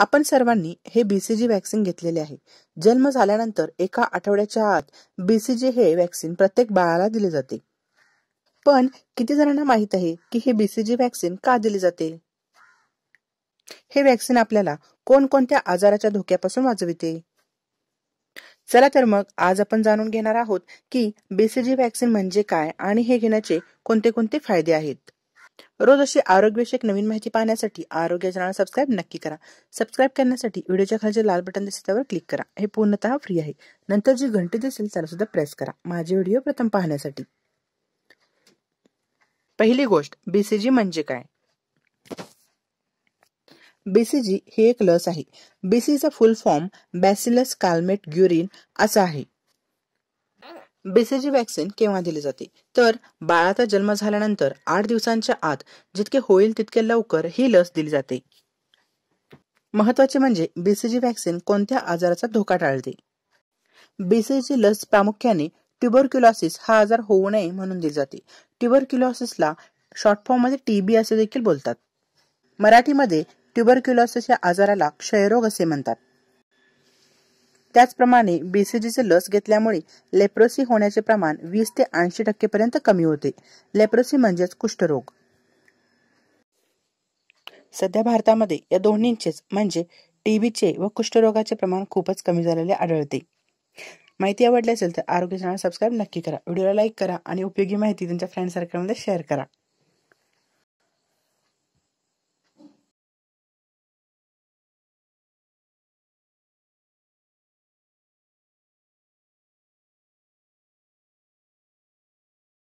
आपण सर्वांनी हे बीसीजी व्हॅक्सिन घेतलेले आहे जन्म झाल्यानंतर एका आठवड्याच्या आत बीसीजी हे व्हॅक्सिन प्रत्येक बाळाला दिले जाते पण किती जणांना माहीत आहे की हे बीसीजी व्हॅक्सिन का दिले जाते हे व्हॅक्सिन आपल्याला कोणकोणत्या आजाराच्या धोक्यापासून वाचविते चला तर मग आज आपण जाणून घेणार आहोत की बीसीजी व्हॅक्सिन म्हणजे काय आणि हे घेण्याचे कोणते कोणते फायदे आहेत रोज अशी आरोग्यविषयक नवीन माहिती पाहण्यासाठी आरोग्य चॅनल सबस्क्राईब नक्की करा सबस्क्राईब करण्यासाठी व्हिडिओच्या खाली लाल बटन दिसेल त्यावर क्लिक करा हे पूर्णतः फ्री आहे नंतर जी घंटी दिसेल त्याला सुद्धा प्रेस करा माझे व्हिडिओ प्रथम पाहण्यासाठी पहिली गोष्ट बीसीजी म्हणजे काय बीसीजी ही एक लस आहे बीसीचा full form bacillus Calmette Guerin असा आहे बीसीजी वॅक्सिन केव्हा दिली जाते तर बाळाचा जन्म झाल्यानंतर आठ दिवसांच्या आत जितके होईल तितके लवकर ही लस दिली जाते महत्वाचे म्हणजे बीसीजी वॅक्सिन कोणत्या आजाराचा धोका टाळते बीसीजी लस प्रामुख्याने ट्युबरक्युलॉसिस हा आजार होऊ नये म्हणून दिली जाते ट्युबरक्युलॉसिसला शॉर्ट फॉर्म मध्ये टीबी असे देखील बोलतात मराठीमध्ये ट्युबरक्युलॉसिस या आजाराला क्षयरोग असे म्हणतात त्याचप्रमाणे बीसीजीचे लस घेतल्यामुळे लेप्रोसी होण्याचे प्रमाण वीस ते ऐंशी टक्केपर्यंत कमी होते लेप्रोसी म्हणजेच कुष्ठरोग सध्या भारतामध्ये या दोन्हींचेच म्हणजे टीबीचे व कुष्ठरोगाचे प्रमाण खूपच कमी झालेले आढळते माहिती आवडली असेल तर आरोग्य चॅनल सबस्क्राईब नक्की करा व्हिडिओला लाईक करा आणि उपयोगी माहिती तुमच्या फ्रेंड सर्कलमध्ये शेअर करा